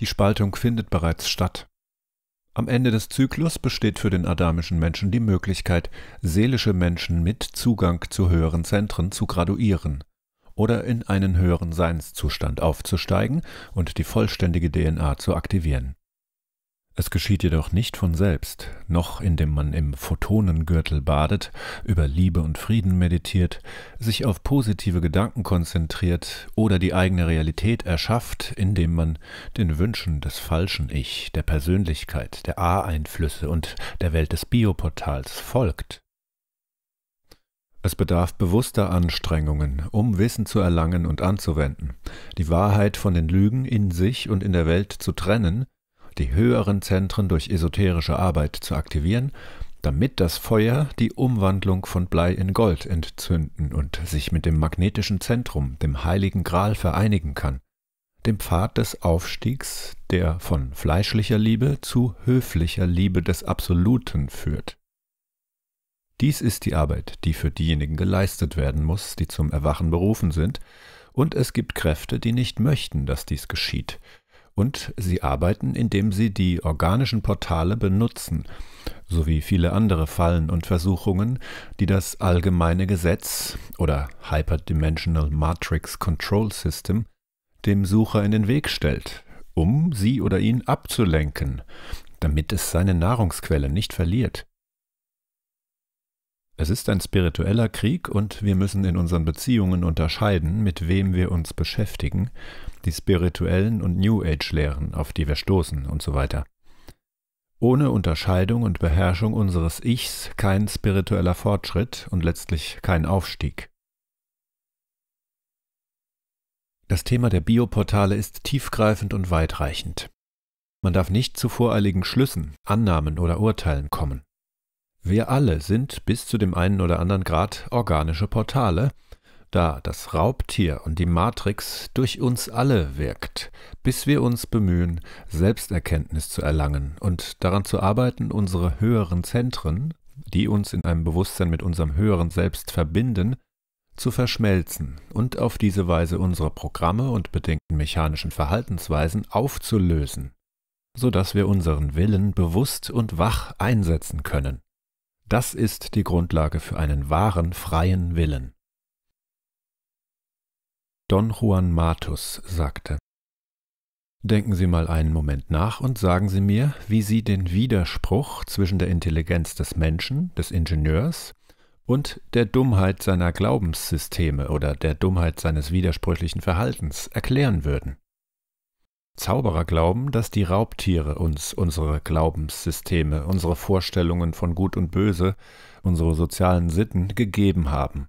Die Spaltung findet bereits statt. Am Ende des Zyklus besteht für den adamischen Menschen die Möglichkeit, seelische Menschen mit Zugang zu höheren Zentren zu graduieren oder in einen höheren Seinszustand aufzusteigen und die vollständige DNA zu aktivieren. Es geschieht jedoch nicht von selbst, noch indem man im Photonengürtel badet, über Liebe und Frieden meditiert, sich auf positive Gedanken konzentriert oder die eigene Realität erschafft, indem man den Wünschen des falschen Ich, der Persönlichkeit, der A-Einflüsse und der Welt des Bioportals folgt. Es bedarf bewusster Anstrengungen, um Wissen zu erlangen und anzuwenden, die Wahrheit von den Lügen in sich und in der Welt zu trennen, die höheren Zentren durch esoterische Arbeit zu aktivieren, damit das Feuer die Umwandlung von Blei in Gold entzünden und sich mit dem magnetischen Zentrum, dem heiligen Gral, vereinigen kann, dem Pfad des Aufstiegs, der von fleischlicher Liebe zu höflicher Liebe des Absoluten führt. Dies ist die Arbeit, die für diejenigen geleistet werden muss, die zum Erwachen berufen sind, und es gibt Kräfte, die nicht möchten, dass dies geschieht, und sie arbeiten, indem sie die organischen Portale benutzen, sowie viele andere Fallen und Versuchungen, die das allgemeine Gesetz oder Hyperdimensional Matrix Control System dem Sucher in den Weg stellt, um sie oder ihn abzulenken, damit es seine Nahrungsquelle nicht verliert. Es ist ein spiritueller Krieg und wir müssen in unseren Beziehungen unterscheiden, mit wem wir uns beschäftigen, die spirituellen und New Age-Lehren, auf die wir stoßen und so weiter. Ohne Unterscheidung und Beherrschung unseres Ichs kein spiritueller Fortschritt und letztlich kein Aufstieg. Das Thema der Bioportale ist tiefgreifend und weitreichend. Man darf nicht zu voreiligen Schlüssen, Annahmen oder Urteilen kommen. Wir alle sind bis zu dem einen oder anderen Grad organische Portale, da das Raubtier und die Matrix durch uns alle wirkt, bis wir uns bemühen, Selbsterkenntnis zu erlangen und daran zu arbeiten, unsere höheren Zentren, die uns in einem Bewusstsein mit unserem höheren Selbst verbinden, zu verschmelzen und auf diese Weise unsere Programme und bedingten mechanischen Verhaltensweisen aufzulösen, sodass wir unseren Willen bewusst und wach einsetzen können. Das ist die Grundlage für einen wahren freien Willen. Don Juan Matus sagte Denken Sie mal einen Moment nach und sagen Sie mir, wie Sie den Widerspruch zwischen der Intelligenz des Menschen, des Ingenieurs und der Dummheit seiner Glaubenssysteme oder der Dummheit seines widersprüchlichen Verhaltens erklären würden. Zauberer glauben, dass die Raubtiere uns unsere Glaubenssysteme, unsere Vorstellungen von Gut und Böse, unsere sozialen Sitten gegeben haben.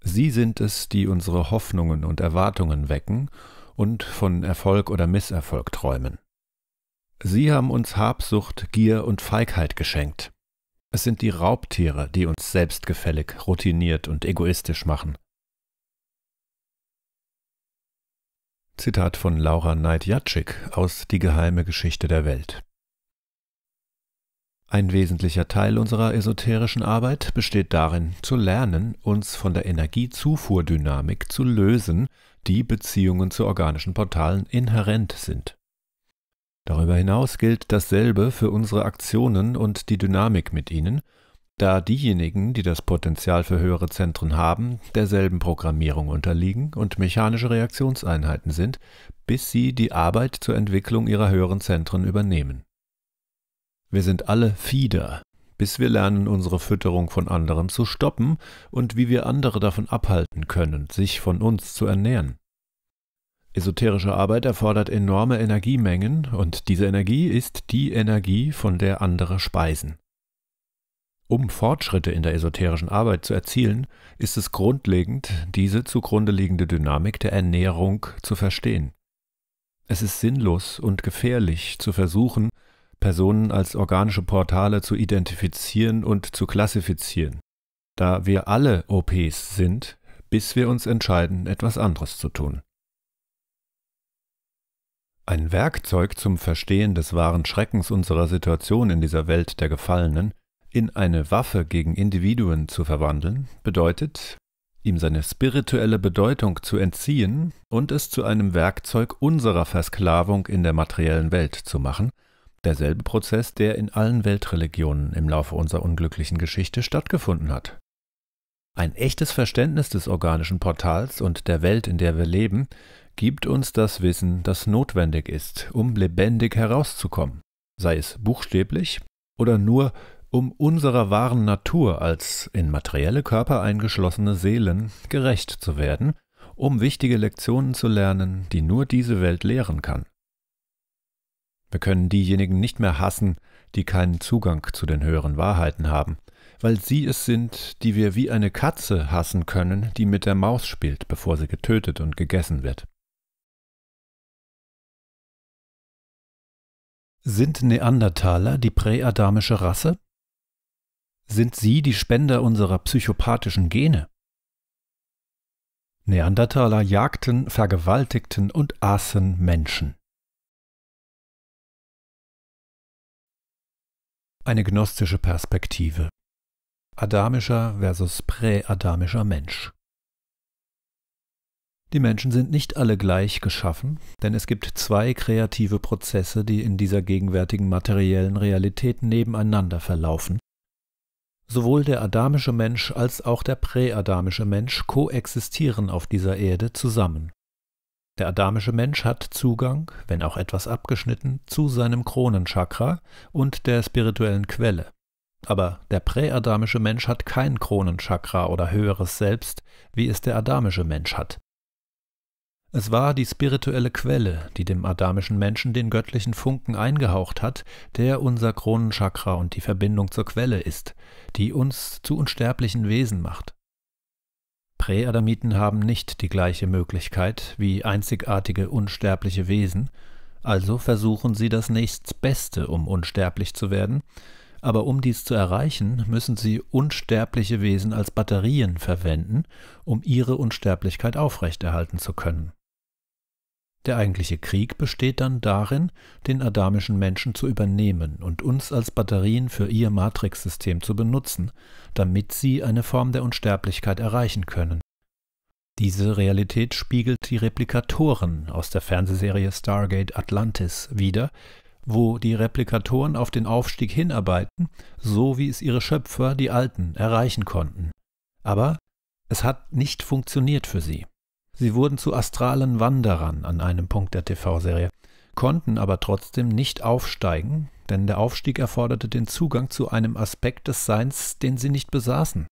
Sie sind es, die unsere Hoffnungen und Erwartungen wecken und von Erfolg oder Misserfolg träumen. Sie haben uns Habsucht, Gier und Feigheit geschenkt. Es sind die Raubtiere, die uns selbstgefällig, routiniert und egoistisch machen. Zitat von Laura Neidjatschik aus Die geheime Geschichte der Welt. Ein wesentlicher Teil unserer esoterischen Arbeit besteht darin, zu lernen, uns von der Energiezufuhrdynamik zu lösen, die Beziehungen zu organischen Portalen inhärent sind. Darüber hinaus gilt dasselbe für unsere Aktionen und die Dynamik mit ihnen, da diejenigen, die das Potenzial für höhere Zentren haben, derselben Programmierung unterliegen und mechanische Reaktionseinheiten sind, bis sie die Arbeit zur Entwicklung ihrer höheren Zentren übernehmen. Wir sind alle Fieder, bis wir lernen, unsere Fütterung von anderen zu stoppen und wie wir andere davon abhalten können, sich von uns zu ernähren. Esoterische Arbeit erfordert enorme Energiemengen und diese Energie ist die Energie, von der andere speisen. Um Fortschritte in der esoterischen Arbeit zu erzielen, ist es grundlegend, diese zugrunde liegende Dynamik der Ernährung zu verstehen. Es ist sinnlos und gefährlich zu versuchen, Personen als organische Portale zu identifizieren und zu klassifizieren, da wir alle OPs sind, bis wir uns entscheiden, etwas anderes zu tun. Ein Werkzeug zum Verstehen des wahren Schreckens unserer Situation in dieser Welt der Gefallenen in eine Waffe gegen Individuen zu verwandeln, bedeutet, ihm seine spirituelle Bedeutung zu entziehen und es zu einem Werkzeug unserer Versklavung in der materiellen Welt zu machen, derselbe Prozess, der in allen Weltreligionen im Laufe unserer unglücklichen Geschichte stattgefunden hat. Ein echtes Verständnis des organischen Portals und der Welt, in der wir leben, gibt uns das Wissen, das notwendig ist, um lebendig herauszukommen, sei es buchstäblich oder nur um unserer wahren Natur als in materielle Körper eingeschlossene Seelen gerecht zu werden, um wichtige Lektionen zu lernen, die nur diese Welt lehren kann. Wir können diejenigen nicht mehr hassen, die keinen Zugang zu den höheren Wahrheiten haben, weil sie es sind, die wir wie eine Katze hassen können, die mit der Maus spielt, bevor sie getötet und gegessen wird. Sind Neandertaler die präadamische Rasse? Sind sie die Spender unserer psychopathischen Gene? Neandertaler jagten, vergewaltigten und aßen Menschen. Eine gnostische Perspektive. Adamischer versus präadamischer Mensch. Die Menschen sind nicht alle gleich geschaffen, denn es gibt zwei kreative Prozesse, die in dieser gegenwärtigen materiellen Realität nebeneinander verlaufen Sowohl der adamische Mensch als auch der präadamische Mensch koexistieren auf dieser Erde zusammen. Der adamische Mensch hat Zugang, wenn auch etwas abgeschnitten, zu seinem Kronenchakra und der spirituellen Quelle. Aber der präadamische Mensch hat kein Kronenchakra oder höheres Selbst, wie es der adamische Mensch hat. Es war die spirituelle Quelle, die dem adamischen Menschen den göttlichen Funken eingehaucht hat, der unser Kronenchakra und die Verbindung zur Quelle ist, die uns zu unsterblichen Wesen macht. Präadamiten haben nicht die gleiche Möglichkeit wie einzigartige unsterbliche Wesen, also versuchen sie das nächstbeste, um unsterblich zu werden, aber um dies zu erreichen, müssen sie unsterbliche Wesen als Batterien verwenden, um ihre Unsterblichkeit aufrechterhalten zu können. Der eigentliche Krieg besteht dann darin, den adamischen Menschen zu übernehmen und uns als Batterien für ihr Matrix-System zu benutzen, damit sie eine Form der Unsterblichkeit erreichen können. Diese Realität spiegelt die Replikatoren aus der Fernsehserie Stargate Atlantis wider, wo die Replikatoren auf den Aufstieg hinarbeiten, so wie es ihre Schöpfer, die Alten, erreichen konnten. Aber es hat nicht funktioniert für sie. Sie wurden zu astralen Wanderern an einem Punkt der TV-Serie, konnten aber trotzdem nicht aufsteigen, denn der Aufstieg erforderte den Zugang zu einem Aspekt des Seins, den sie nicht besaßen.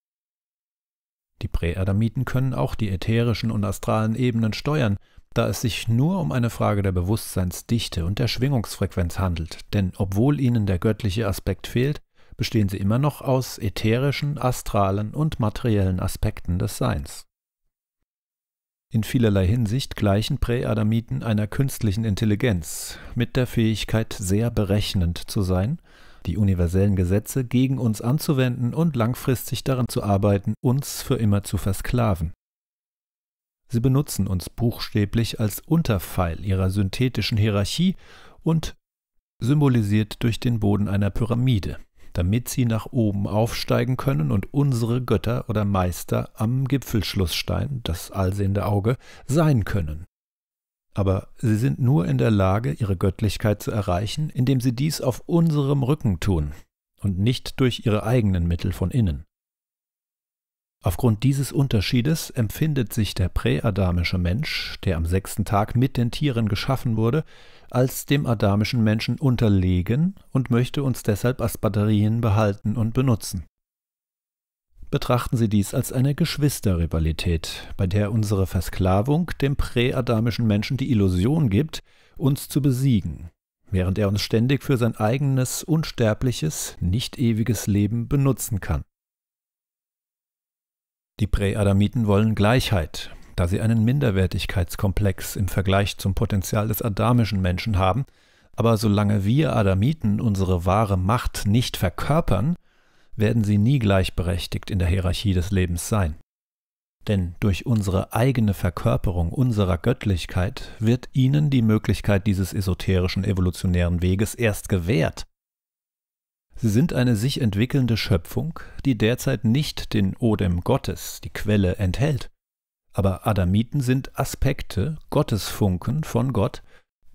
Die Präadamiten können auch die ätherischen und astralen Ebenen steuern, da es sich nur um eine Frage der Bewusstseinsdichte und der Schwingungsfrequenz handelt, denn obwohl ihnen der göttliche Aspekt fehlt, bestehen sie immer noch aus ätherischen, astralen und materiellen Aspekten des Seins in vielerlei Hinsicht gleichen Präadamiten einer künstlichen Intelligenz mit der Fähigkeit, sehr berechnend zu sein, die universellen Gesetze gegen uns anzuwenden und langfristig daran zu arbeiten, uns für immer zu versklaven. Sie benutzen uns buchstäblich als Unterpfeil ihrer synthetischen Hierarchie und symbolisiert durch den Boden einer Pyramide damit sie nach oben aufsteigen können und unsere Götter oder Meister am Gipfelschlussstein, das allsehende Auge, sein können. Aber sie sind nur in der Lage, ihre Göttlichkeit zu erreichen, indem sie dies auf unserem Rücken tun und nicht durch ihre eigenen Mittel von innen. Aufgrund dieses Unterschiedes empfindet sich der präadamische Mensch, der am sechsten Tag mit den Tieren geschaffen wurde, als dem adamischen Menschen unterlegen und möchte uns deshalb als Batterien behalten und benutzen. Betrachten Sie dies als eine Geschwisterrivalität, bei der unsere Versklavung dem präadamischen Menschen die Illusion gibt, uns zu besiegen, während er uns ständig für sein eigenes unsterbliches, nicht ewiges Leben benutzen kann. Die Präadamiten wollen Gleichheit, da sie einen Minderwertigkeitskomplex im Vergleich zum Potenzial des adamischen Menschen haben, aber solange wir Adamiten unsere wahre Macht nicht verkörpern, werden sie nie gleichberechtigt in der Hierarchie des Lebens sein. Denn durch unsere eigene Verkörperung unserer Göttlichkeit wird ihnen die Möglichkeit dieses esoterischen evolutionären Weges erst gewährt, Sie sind eine sich entwickelnde Schöpfung, die derzeit nicht den Odem Gottes, die Quelle, enthält. Aber Adamiten sind Aspekte, Gottesfunken von Gott,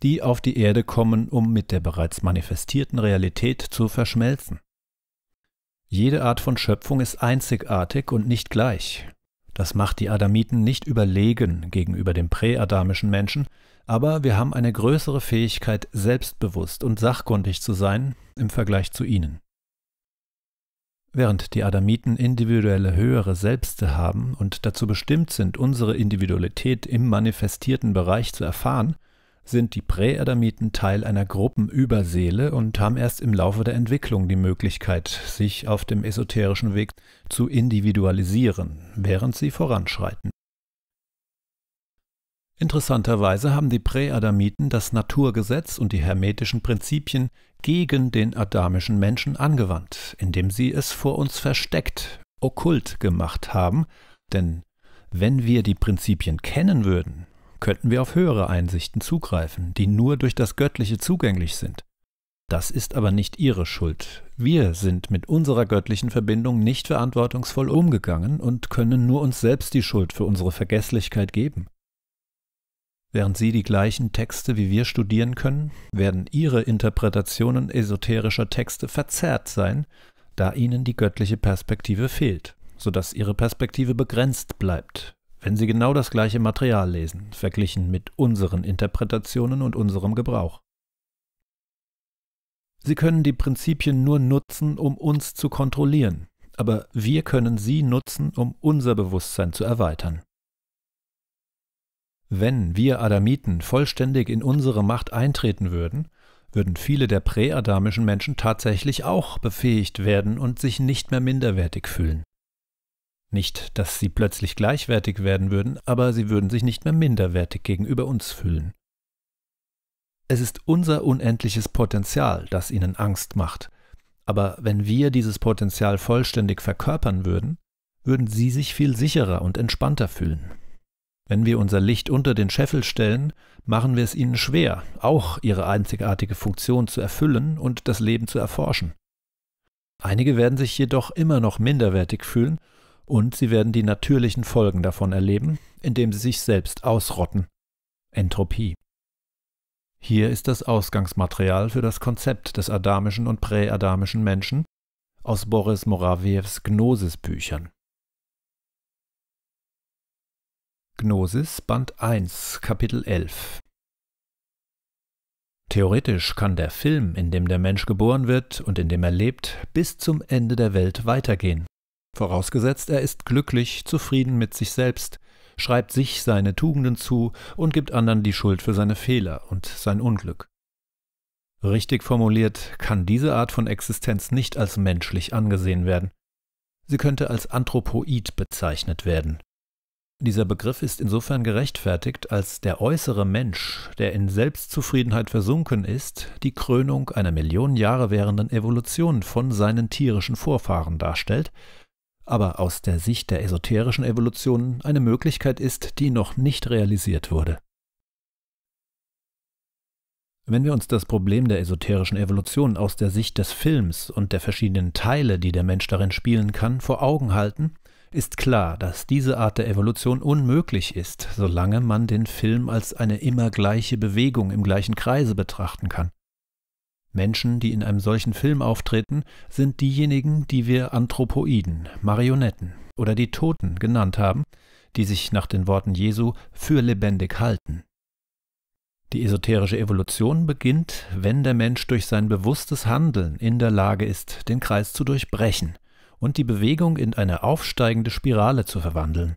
die auf die Erde kommen, um mit der bereits manifestierten Realität zu verschmelzen. Jede Art von Schöpfung ist einzigartig und nicht gleich. Das macht die Adamiten nicht überlegen gegenüber dem präadamischen Menschen, aber wir haben eine größere Fähigkeit, selbstbewusst und sachkundig zu sein im Vergleich zu ihnen. Während die Adamiten individuelle höhere Selbste haben und dazu bestimmt sind, unsere Individualität im manifestierten Bereich zu erfahren, sind die Prä-Adamiten Teil einer Gruppenüberseele und haben erst im Laufe der Entwicklung die Möglichkeit, sich auf dem esoterischen Weg zu individualisieren, während sie voranschreiten. Interessanterweise haben die Präadamiten das Naturgesetz und die hermetischen Prinzipien gegen den adamischen Menschen angewandt, indem sie es vor uns versteckt, okkult gemacht haben, denn wenn wir die Prinzipien kennen würden, könnten wir auf höhere Einsichten zugreifen, die nur durch das Göttliche zugänglich sind. Das ist aber nicht ihre Schuld. Wir sind mit unserer göttlichen Verbindung nicht verantwortungsvoll umgegangen und können nur uns selbst die Schuld für unsere Vergesslichkeit geben. Während Sie die gleichen Texte wie wir studieren können, werden Ihre Interpretationen esoterischer Texte verzerrt sein, da Ihnen die göttliche Perspektive fehlt, sodass Ihre Perspektive begrenzt bleibt, wenn Sie genau das gleiche Material lesen, verglichen mit unseren Interpretationen und unserem Gebrauch. Sie können die Prinzipien nur nutzen, um uns zu kontrollieren, aber wir können sie nutzen, um unser Bewusstsein zu erweitern. Wenn wir Adamiten vollständig in unsere Macht eintreten würden, würden viele der präadamischen Menschen tatsächlich auch befähigt werden und sich nicht mehr minderwertig fühlen. Nicht, dass sie plötzlich gleichwertig werden würden, aber sie würden sich nicht mehr minderwertig gegenüber uns fühlen. Es ist unser unendliches Potenzial, das ihnen Angst macht, aber wenn wir dieses Potenzial vollständig verkörpern würden, würden sie sich viel sicherer und entspannter fühlen. Wenn wir unser Licht unter den Scheffel stellen, machen wir es ihnen schwer, auch ihre einzigartige Funktion zu erfüllen und das Leben zu erforschen. Einige werden sich jedoch immer noch minderwertig fühlen und sie werden die natürlichen Folgen davon erleben, indem sie sich selbst ausrotten. Entropie. Hier ist das Ausgangsmaterial für das Konzept des adamischen und präadamischen Menschen aus Boris Morawiews Gnosis-Büchern. Gnosis Band 1 Kapitel 11 Theoretisch kann der Film, in dem der Mensch geboren wird und in dem er lebt, bis zum Ende der Welt weitergehen. Vorausgesetzt, er ist glücklich, zufrieden mit sich selbst, schreibt sich seine Tugenden zu und gibt anderen die Schuld für seine Fehler und sein Unglück. Richtig formuliert kann diese Art von Existenz nicht als menschlich angesehen werden. Sie könnte als anthropoid bezeichnet werden, dieser Begriff ist insofern gerechtfertigt, als der äußere Mensch, der in Selbstzufriedenheit versunken ist, die Krönung einer Million Jahre währenden Evolution von seinen tierischen Vorfahren darstellt, aber aus der Sicht der esoterischen Evolution eine Möglichkeit ist, die noch nicht realisiert wurde. Wenn wir uns das Problem der esoterischen Evolution aus der Sicht des Films und der verschiedenen Teile, die der Mensch darin spielen kann, vor Augen halten, ist klar, dass diese Art der Evolution unmöglich ist, solange man den Film als eine immer gleiche Bewegung im gleichen Kreise betrachten kann. Menschen, die in einem solchen Film auftreten, sind diejenigen, die wir Anthropoiden, Marionetten oder die Toten genannt haben, die sich nach den Worten Jesu für lebendig halten. Die esoterische Evolution beginnt, wenn der Mensch durch sein bewusstes Handeln in der Lage ist, den Kreis zu durchbrechen und die Bewegung in eine aufsteigende Spirale zu verwandeln.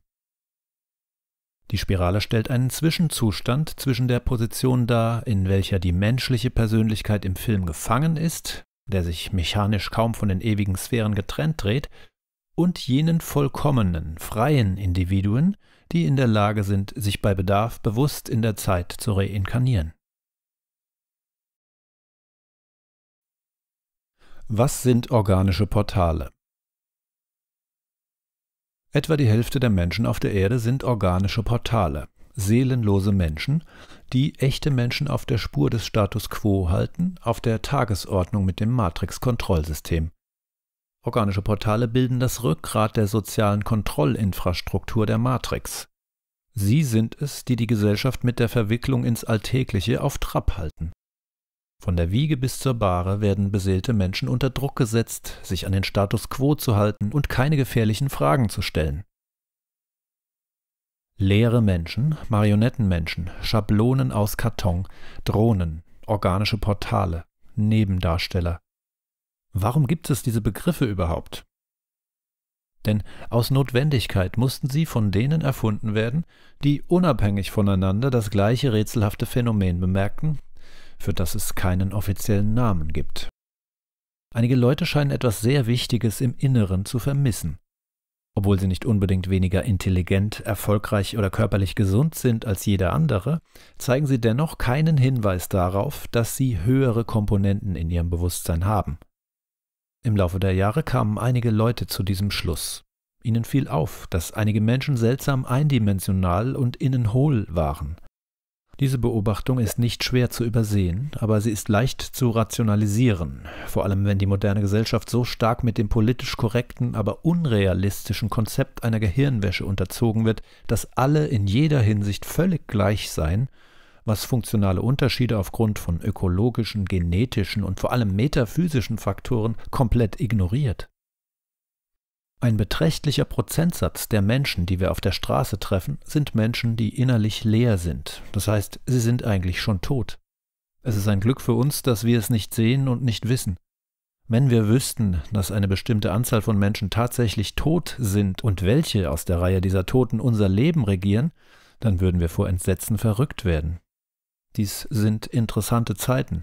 Die Spirale stellt einen Zwischenzustand zwischen der Position dar, in welcher die menschliche Persönlichkeit im Film gefangen ist, der sich mechanisch kaum von den ewigen Sphären getrennt dreht, und jenen vollkommenen, freien Individuen, die in der Lage sind, sich bei Bedarf bewusst in der Zeit zu reinkarnieren. Was sind organische Portale? Etwa die Hälfte der Menschen auf der Erde sind organische Portale, seelenlose Menschen, die echte Menschen auf der Spur des Status quo halten, auf der Tagesordnung mit dem Matrix-Kontrollsystem. Organische Portale bilden das Rückgrat der sozialen Kontrollinfrastruktur der Matrix. Sie sind es, die die Gesellschaft mit der Verwicklung ins Alltägliche auf Trab halten. Von der Wiege bis zur Bahre werden beseelte Menschen unter Druck gesetzt, sich an den Status quo zu halten und keine gefährlichen Fragen zu stellen. Leere Menschen, Marionettenmenschen, Schablonen aus Karton, Drohnen, organische Portale, Nebendarsteller. Warum gibt es diese Begriffe überhaupt? Denn aus Notwendigkeit mussten sie von denen erfunden werden, die unabhängig voneinander das gleiche rätselhafte Phänomen bemerkten für das es keinen offiziellen Namen gibt. Einige Leute scheinen etwas sehr Wichtiges im Inneren zu vermissen. Obwohl sie nicht unbedingt weniger intelligent, erfolgreich oder körperlich gesund sind als jeder andere, zeigen sie dennoch keinen Hinweis darauf, dass sie höhere Komponenten in ihrem Bewusstsein haben. Im Laufe der Jahre kamen einige Leute zu diesem Schluss. Ihnen fiel auf, dass einige Menschen seltsam eindimensional und innen hohl waren. Diese Beobachtung ist nicht schwer zu übersehen, aber sie ist leicht zu rationalisieren, vor allem wenn die moderne Gesellschaft so stark mit dem politisch korrekten, aber unrealistischen Konzept einer Gehirnwäsche unterzogen wird, dass alle in jeder Hinsicht völlig gleich seien, was funktionale Unterschiede aufgrund von ökologischen, genetischen und vor allem metaphysischen Faktoren komplett ignoriert. Ein beträchtlicher Prozentsatz der Menschen, die wir auf der Straße treffen, sind Menschen, die innerlich leer sind. Das heißt, sie sind eigentlich schon tot. Es ist ein Glück für uns, dass wir es nicht sehen und nicht wissen. Wenn wir wüssten, dass eine bestimmte Anzahl von Menschen tatsächlich tot sind und welche aus der Reihe dieser Toten unser Leben regieren, dann würden wir vor Entsetzen verrückt werden. Dies sind interessante Zeiten,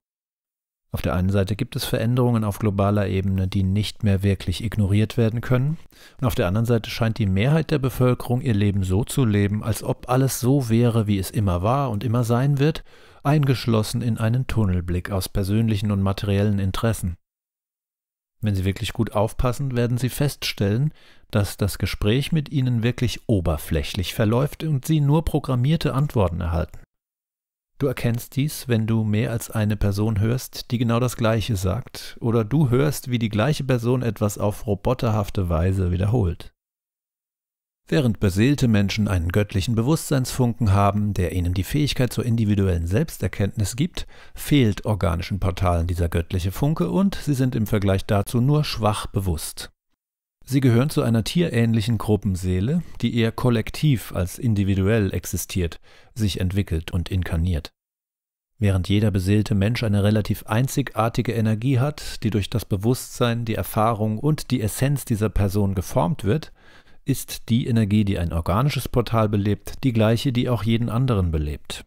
auf der einen Seite gibt es Veränderungen auf globaler Ebene, die nicht mehr wirklich ignoriert werden können, und auf der anderen Seite scheint die Mehrheit der Bevölkerung ihr Leben so zu leben, als ob alles so wäre, wie es immer war und immer sein wird, eingeschlossen in einen Tunnelblick aus persönlichen und materiellen Interessen. Wenn Sie wirklich gut aufpassen, werden Sie feststellen, dass das Gespräch mit Ihnen wirklich oberflächlich verläuft und Sie nur programmierte Antworten erhalten. Du erkennst dies, wenn du mehr als eine Person hörst, die genau das Gleiche sagt, oder du hörst, wie die gleiche Person etwas auf roboterhafte Weise wiederholt. Während beseelte Menschen einen göttlichen Bewusstseinsfunken haben, der ihnen die Fähigkeit zur individuellen Selbsterkenntnis gibt, fehlt organischen Portalen dieser göttliche Funke und sie sind im Vergleich dazu nur schwach bewusst. Sie gehören zu einer tierähnlichen Gruppenseele, die eher kollektiv als individuell existiert, sich entwickelt und inkarniert. Während jeder beseelte Mensch eine relativ einzigartige Energie hat, die durch das Bewusstsein, die Erfahrung und die Essenz dieser Person geformt wird, ist die Energie, die ein organisches Portal belebt, die gleiche, die auch jeden anderen belebt.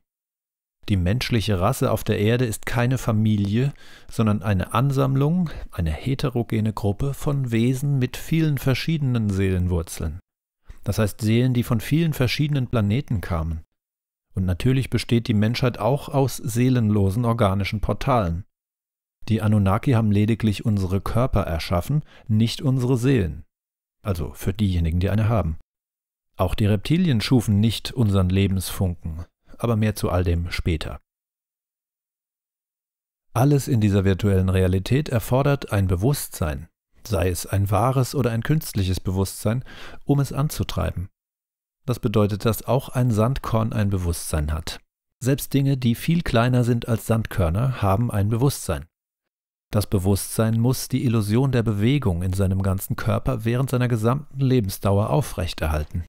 Die menschliche Rasse auf der Erde ist keine Familie, sondern eine Ansammlung, eine heterogene Gruppe von Wesen mit vielen verschiedenen Seelenwurzeln. Das heißt Seelen, die von vielen verschiedenen Planeten kamen. Und natürlich besteht die Menschheit auch aus seelenlosen organischen Portalen. Die Anunnaki haben lediglich unsere Körper erschaffen, nicht unsere Seelen. Also für diejenigen, die eine haben. Auch die Reptilien schufen nicht unseren Lebensfunken, aber mehr zu all dem später. Alles in dieser virtuellen Realität erfordert ein Bewusstsein, sei es ein wahres oder ein künstliches Bewusstsein, um es anzutreiben. Das bedeutet, dass auch ein Sandkorn ein Bewusstsein hat. Selbst Dinge, die viel kleiner sind als Sandkörner, haben ein Bewusstsein. Das Bewusstsein muss die Illusion der Bewegung in seinem ganzen Körper während seiner gesamten Lebensdauer aufrechterhalten.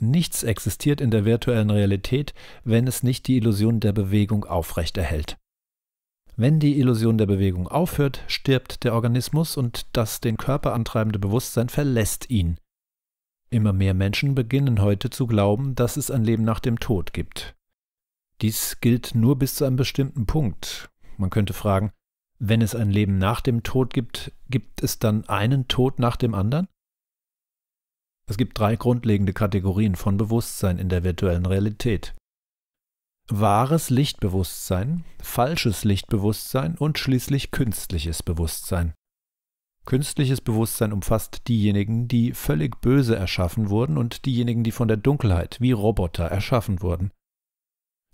Nichts existiert in der virtuellen Realität, wenn es nicht die Illusion der Bewegung aufrechterhält. Wenn die Illusion der Bewegung aufhört, stirbt der Organismus und das den Körper antreibende Bewusstsein verlässt ihn. Immer mehr Menschen beginnen heute zu glauben, dass es ein Leben nach dem Tod gibt. Dies gilt nur bis zu einem bestimmten Punkt. Man könnte fragen, wenn es ein Leben nach dem Tod gibt, gibt es dann einen Tod nach dem anderen? Es gibt drei grundlegende Kategorien von Bewusstsein in der virtuellen Realität. Wahres Lichtbewusstsein, falsches Lichtbewusstsein und schließlich künstliches Bewusstsein. Künstliches Bewusstsein umfasst diejenigen, die völlig böse erschaffen wurden und diejenigen, die von der Dunkelheit wie Roboter erschaffen wurden.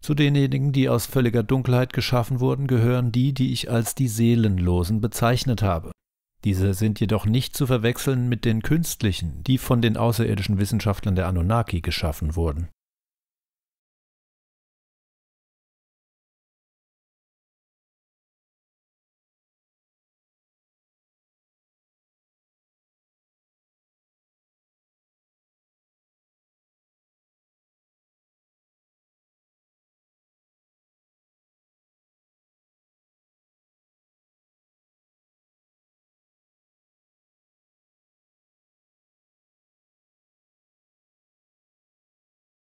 Zu denjenigen, die aus völliger Dunkelheit geschaffen wurden, gehören die, die ich als die Seelenlosen bezeichnet habe diese sind jedoch nicht zu verwechseln mit den künstlichen, die von den außerirdischen Wissenschaftlern der Anunnaki geschaffen wurden